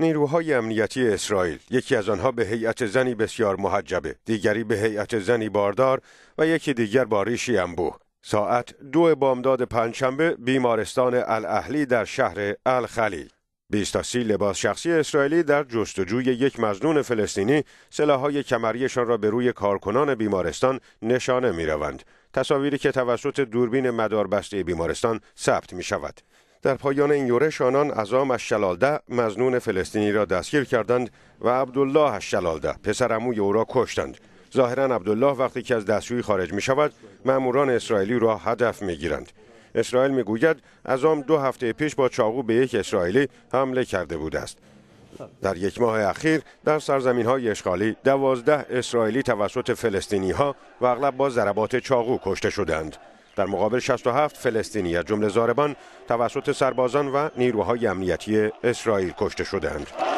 نیروهای امنیتی اسرائیل یکی از آنها به هیئت زنی بسیار محجبه دیگری به هیئت زنی باردار و یکی دیگر با ریشی انبوه ساعت دو بامداد پنجشنبه بیمارستان الاهلی در شهر الخلیل 20 تا لباس شخصی اسرائیلی در جستجوی یک مزنون فلسطینی سلاحهای کمریشان را به روی کارکنان بیمارستان نشانه می تصاویری که توسط دوربین مداربسته بیمارستان ثبت می شود. در پایان این یورش آنان عزام الشلالده مزنون فلسطینی را دستگیر کردند و عبدالله الشلالده پسر عموی او را کشتند ظاهرا عبدالله وقتی که از دستشویی خارج می شود ماموران اسرائیلی را هدف می گیرند اسرائیل گوید عزام دو هفته پیش با چاقو به یک اسرائیلی حمله کرده بود است در یک ماه اخیر در سرزمین های اشغالی دوازده اسرائیلی توسط فلسطینی ها و اغلب با ضربات چاقو کشته شدند در مقابل 67 فلسطینی از جمله زاربان توسط سربازان و نیروهای امنیتی اسرائیل کشته شدند.